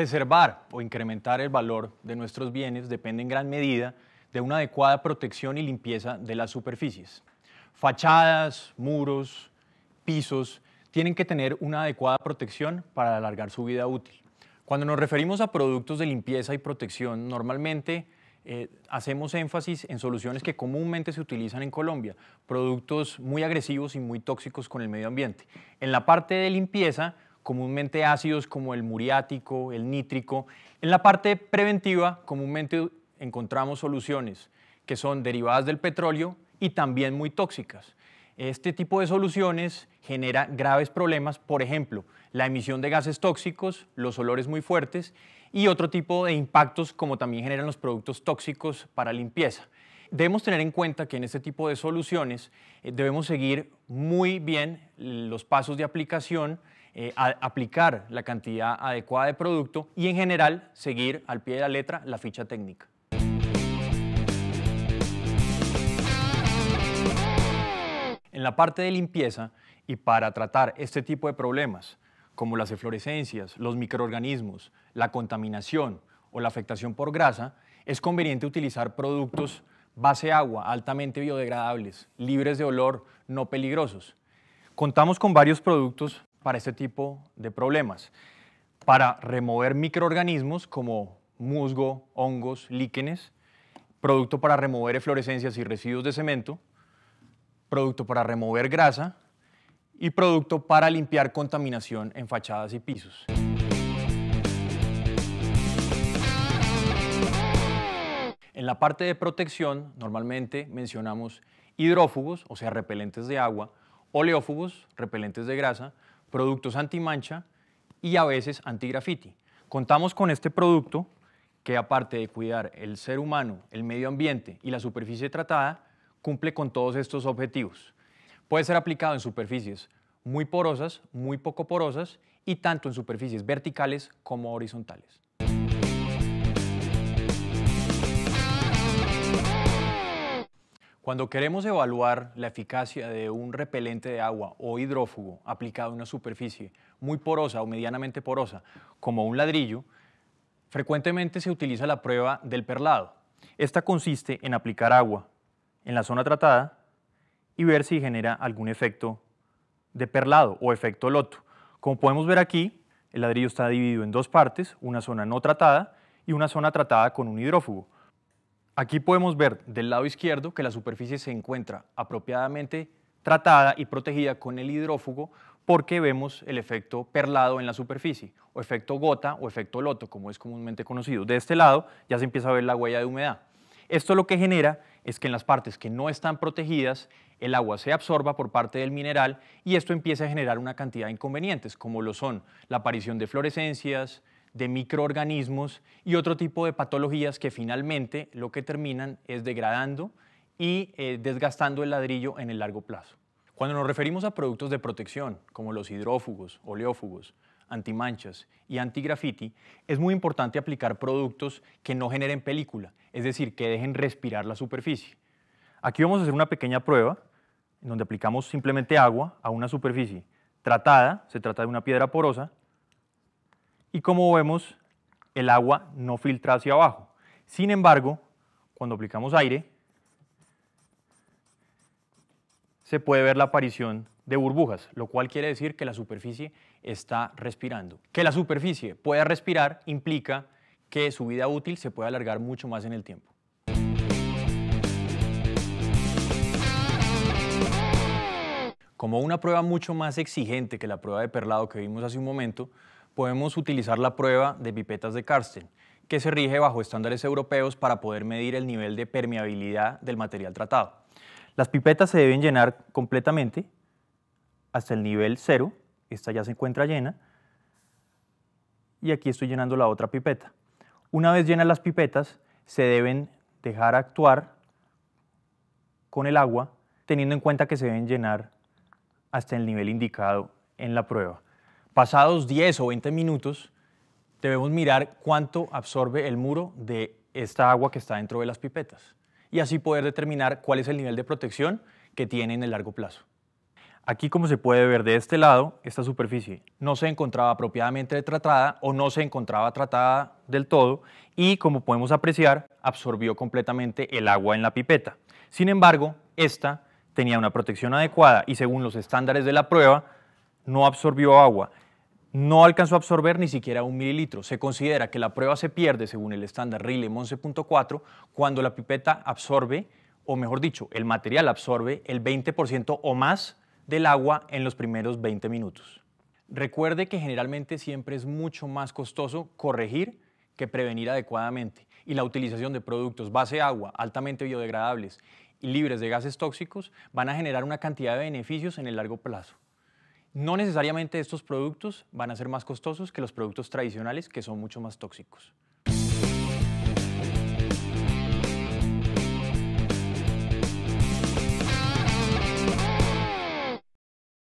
Preservar o incrementar el valor de nuestros bienes depende en gran medida de una adecuada protección y limpieza de las superficies. Fachadas, muros, pisos tienen que tener una adecuada protección para alargar su vida útil. Cuando nos referimos a productos de limpieza y protección, normalmente eh, hacemos énfasis en soluciones que comúnmente se utilizan en Colombia, productos muy agresivos y muy tóxicos con el medio ambiente. En la parte de limpieza, comúnmente ácidos como el muriático, el nítrico. En la parte preventiva comúnmente encontramos soluciones que son derivadas del petróleo y también muy tóxicas. Este tipo de soluciones genera graves problemas, por ejemplo, la emisión de gases tóxicos, los olores muy fuertes y otro tipo de impactos como también generan los productos tóxicos para limpieza. Debemos tener en cuenta que en este tipo de soluciones eh, debemos seguir muy bien los pasos de aplicación eh, aplicar la cantidad adecuada de producto y en general seguir al pie de la letra la ficha técnica. En la parte de limpieza y para tratar este tipo de problemas, como las eflorescencias, los microorganismos, la contaminación o la afectación por grasa, es conveniente utilizar productos base agua, altamente biodegradables, libres de olor, no peligrosos. Contamos con varios productos para este tipo de problemas, para remover microorganismos como musgo, hongos, líquenes, producto para remover eflorescencias y residuos de cemento, producto para remover grasa y producto para limpiar contaminación en fachadas y pisos. En la parte de protección normalmente mencionamos hidrófugos, o sea, repelentes de agua, oleófugos, repelentes de grasa, productos antimancha y a veces antigrafiti. Contamos con este producto que aparte de cuidar el ser humano, el medio ambiente y la superficie tratada, cumple con todos estos objetivos. Puede ser aplicado en superficies muy porosas, muy poco porosas y tanto en superficies verticales como horizontales. Cuando queremos evaluar la eficacia de un repelente de agua o hidrófugo aplicado a una superficie muy porosa o medianamente porosa, como un ladrillo, frecuentemente se utiliza la prueba del perlado. Esta consiste en aplicar agua en la zona tratada y ver si genera algún efecto de perlado o efecto loto. Como podemos ver aquí, el ladrillo está dividido en dos partes, una zona no tratada y una zona tratada con un hidrófugo. Aquí podemos ver del lado izquierdo que la superficie se encuentra apropiadamente tratada y protegida con el hidrófugo porque vemos el efecto perlado en la superficie, o efecto gota o efecto loto, como es comúnmente conocido. De este lado ya se empieza a ver la huella de humedad. Esto lo que genera es que en las partes que no están protegidas, el agua se absorba por parte del mineral y esto empieza a generar una cantidad de inconvenientes, como lo son la aparición de fluorescencias, de microorganismos y otro tipo de patologías que finalmente lo que terminan es degradando y eh, desgastando el ladrillo en el largo plazo. Cuando nos referimos a productos de protección, como los hidrófugos, oleófugos, antimanchas y antigrafiti, es muy importante aplicar productos que no generen película, es decir, que dejen respirar la superficie. Aquí vamos a hacer una pequeña prueba en donde aplicamos simplemente agua a una superficie tratada, se trata de una piedra porosa, y como vemos, el agua no filtra hacia abajo. Sin embargo, cuando aplicamos aire, se puede ver la aparición de burbujas, lo cual quiere decir que la superficie está respirando. Que la superficie pueda respirar implica que su vida útil se puede alargar mucho más en el tiempo. Como una prueba mucho más exigente que la prueba de perlado que vimos hace un momento, podemos utilizar la prueba de pipetas de Karsten, que se rige bajo estándares europeos para poder medir el nivel de permeabilidad del material tratado. Las pipetas se deben llenar completamente hasta el nivel cero, esta ya se encuentra llena, y aquí estoy llenando la otra pipeta. Una vez llenas las pipetas, se deben dejar actuar con el agua, teniendo en cuenta que se deben llenar hasta el nivel indicado en la prueba. Pasados 10 o 20 minutos, debemos mirar cuánto absorbe el muro de esta agua que está dentro de las pipetas y así poder determinar cuál es el nivel de protección que tiene en el largo plazo. Aquí, como se puede ver de este lado, esta superficie no se encontraba apropiadamente tratada o no se encontraba tratada del todo y, como podemos apreciar, absorbió completamente el agua en la pipeta. Sin embargo, esta tenía una protección adecuada y según los estándares de la prueba, no absorbió agua, no alcanzó a absorber ni siquiera un mililitro. Se considera que la prueba se pierde, según el estándar Rilem 11.4, cuando la pipeta absorbe, o mejor dicho, el material absorbe el 20% o más del agua en los primeros 20 minutos. Recuerde que generalmente siempre es mucho más costoso corregir que prevenir adecuadamente y la utilización de productos base agua altamente biodegradables y libres de gases tóxicos van a generar una cantidad de beneficios en el largo plazo. No necesariamente estos productos van a ser más costosos que los productos tradicionales que son mucho más tóxicos.